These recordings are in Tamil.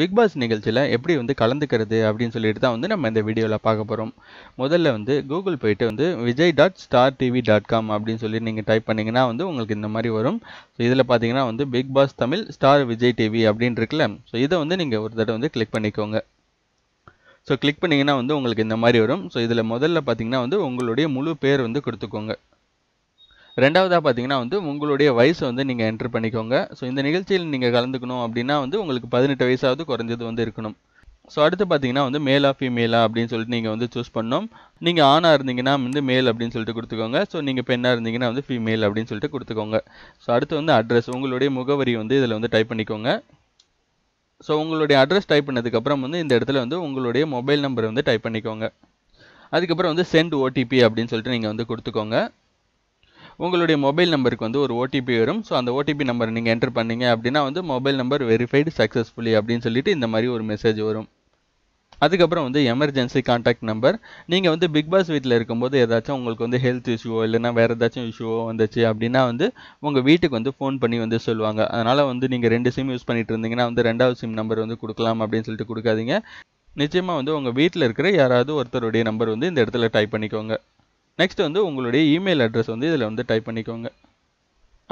பிக் பாஸ் நிகழ்ச்சியில் எப்படி வந்து கலந்துக்கிறது அப்படின்னு சொல்லிட்டு தான் வந்து நம்ம இந்த வீடியோவில் பார்க்க போகிறோம் முதல்ல வந்து கூகுள் போயிட்டு வந்து Vijay dot star TV dot com அப்படின்னு சொல்லி நீங்கள் டைப் பண்ணிங்கன்னா வந்து உங்களுக்கு இந்த மாதிரி வரும் ஸோ இதில் பார்த்தீங்கன்னா வந்து Bigg Boss Tamil star Vijay TV அப்படின்னு இருக்குல்ல ஸோ இதை வந்து நீங்கள் ஒரு தடவை வந்து கிளிக் பண்ணிக்கோங்க ஸோ கிளிக் பண்ணிங்கன்னா வந்து உங்களுக்கு இந்த மாதிரி வரும் ஸோ இதில் முதல்ல பார்த்தீங்கன்னா வந்து உங்களுடைய முழு பேர் வந்து கொடுத்துக்கோங்க ரெண்டாவதாக பார்த்தீங்கன்னா வந்து உங்களுடைய வயசு வந்து நீங்கள் என்ட்ரு பண்ணிக்கோங்க ஸோ இந்த நிகழ்ச்சியில் நீங்கள் கலந்துக்கணும் அப்படின்னா வந்து உங்களுக்கு பதினெட்டு வயசாவது குறைஞ்சது வந்து இருக்கணும் ஸோ அடுத்து பார்த்தீங்கன்னா வந்து மேலா ஃபீமேலா அப்படின்னு சொல்லிட்டு நீங்கள் வந்து சூஸ் பண்ணோம் நீங்கள் ஆணாக இருந்தீங்கன்னா வந்து மேல் அப்படின்னு சொல்லிட்டு கொடுத்துக்கோங்க ஸோ நீங்கள் பெண்ணாக இருந்தீங்கன்னா வந்து ஃபீமேல் அப்படின்னு சொல்லிட்டு கொடுத்துக்கோங்க ஸோ அடுத்து வந்து அட்ரஸ் உங்களுடைய முகவரி வந்து இதில் வந்து டைப் பண்ணிக்கோங்க ஸோ உங்களுடைய அட்ரஸ் டைப் பண்ணதுக்கப்புறம் வந்து இந்த இடத்துல வந்து உங்களுடைய மொபைல் நம்பர் வந்து டைப் பண்ணிக்கோங்க அதுக்கப்புறம் வந்து சென்ட் ஓடிபி அப்படின்னு சொல்லிட்டு நீங்கள் வந்து கொடுத்துக்கோங்க உங்களுடைய மொபைல் நம்பருக்கு வந்து ஒரு ஓடிபி வரும் ஸோ அந்த ஓடிபி நம்பர் நீங்கள் என்டர் பண்ணீங்க அப்படின்னா வந்து மொபைல் நம்பர் வெரிஃபைடு சக்ஸஸ்ஃபுல்லி அப்படின்னு சொல்லிட்டு இந்த மாதிரி ஒரு மெசேஜ் வரும் அதுக்கப்புறம் வந்து எமர்ஜென்சி காண்டாக்ட் நம்பர் நீங்கள் வந்து பிக் பாஸ் வீட்டில் இருக்கும்போது ஏதாச்சும் உங்களுக்கு வந்து ஹெல்த் இஷ்யூவோ இல்லைன்னா வேறு ஏதாச்சும் இஷ்யூவோ வந்துச்சு அப்படின்னா வந்து உங்கள் வீட்டுக்கு வந்து ஃபோன் பண்ணி வந்து சொல்லுவாங்க அதனால் வந்து நீங்கள் ரெண்டு சிம் யூஸ் பண்ணிட்டு இருந்தீங்கன்னா வந்து ரெண்டாவது சிம் நம்பர் வந்து கொடுக்கலாம் அப்படின்னு சொல்லிட்டு கொடுக்காதீங்க நிச்சயமாக வந்து உங்கள் வீட்டில் இருக்கிற யாராவது ஒருத்தருடைய நம்பர் வந்து இந்த இடத்துல டைப் பண்ணிக்கோங்க நெக்ஸ்ட் வந்து உங்களுடைய இமெயில் அட்ரஸ் வந்து இதில் வந்து டைப் பண்ணிக்கோங்க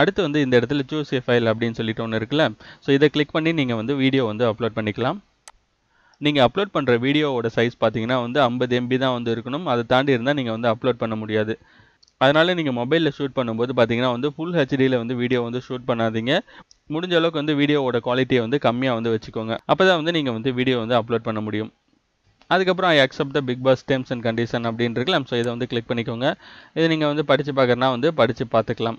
அடுத்து வந்து இந்த இடத்துல சூஸ் ஏ ஃபைல் அப்படின்னு சொல்லிட்டு ஒன்று இருக்குல்ல ஸோ இதை கிளிக் பண்ணி நீங்கள் வந்து வீடியோ வந்து அப்லோட் பண்ணிக்கலாம் நீங்கள் அப்லோட் பண்ணுற வீடியோவோட சைஸ் பார்த்தீங்கன்னா வந்து ஐம்பது எம்பி தான் வந்து இருக்கணும் அதை தாண்டி இருந்தால் நீங்கள் வந்து அப்லோட் பண்ண முடியாது அதனால் நீங்கள் மொபைலில் ஷூட் பண்ணும்போது பார்த்தீங்கன்னா வந்து ஃபுல் ஹெச்டியில் வந்து வீடியோ வந்து ஷூட் பண்ணாதீங்க முடிஞ்ச அளவுக்கு வந்து வீடியோவோட குவாலிட்டியை வந்து கம்மியாக வந்து வச்சுக்கோங்க அப்போ தான் வந்து நீங்கள் வந்து வீடியோ வந்து அப்லோட் பண்ண முடியும் அதுக்கப்புறம் I accept the Bigg Boss terms and condition அப்படின்னு இருக்கலாம் ஸோ இதை வந்து கிளிக் பண்ணிக்கோங்க இது நீங்கள் வந்து படித்து பார்க்குறனா வந்து படித்து பார்த்துக்கலாம்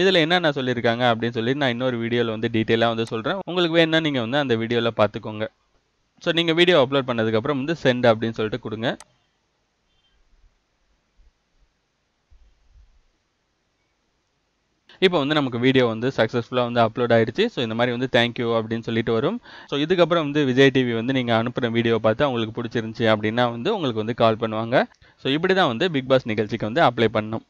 இதில் என்னென்ன சொல்லியிருக்காங்க அப்படின்னு சொல்லி நான் இன்னொரு வீடியோவில் வந்து டீட்டெயிலாக வந்து சொல்கிறேன் உங்களுக்கு வேணால் நீங்கள் வந்து அந்த வீடியோவில் பார்த்துக்கோங்க ஸோ நீங்கள் வீடியோ அப்லோட் பண்ணதுக்கப்புறம் வந்து சென்ட் அப்படின்னு சொல்லிட்டு கொடுங்க இப்போ வந்து நமக்கு வீடியோ வந்து சக்ஸஸ்ஃபுல்லாக வந்து அப்லோட் ஆகிடுச்சு ஸோ இந்த மாதிரி வந்து தேங்க்யூ அப்படின்னு சொல்லிட்டு வரும் ஸோ இதுக்கப்புறம் வந்து விஜய் டிவி வந்து நீங்கள் அனுப்புகிற வீடியோ பார்த்து அவங்களுக்கு பிடிச்சிருந்துச்சி அப்படின்னா வந்து உங்களுக்கு வந்து கால் பண்ணுவாங்க ஸோ இப்படி தான் வந்து பிக் பாஸ் நிகழ்ச்சிக்கு வந்து அப்ளை பண்ணணும்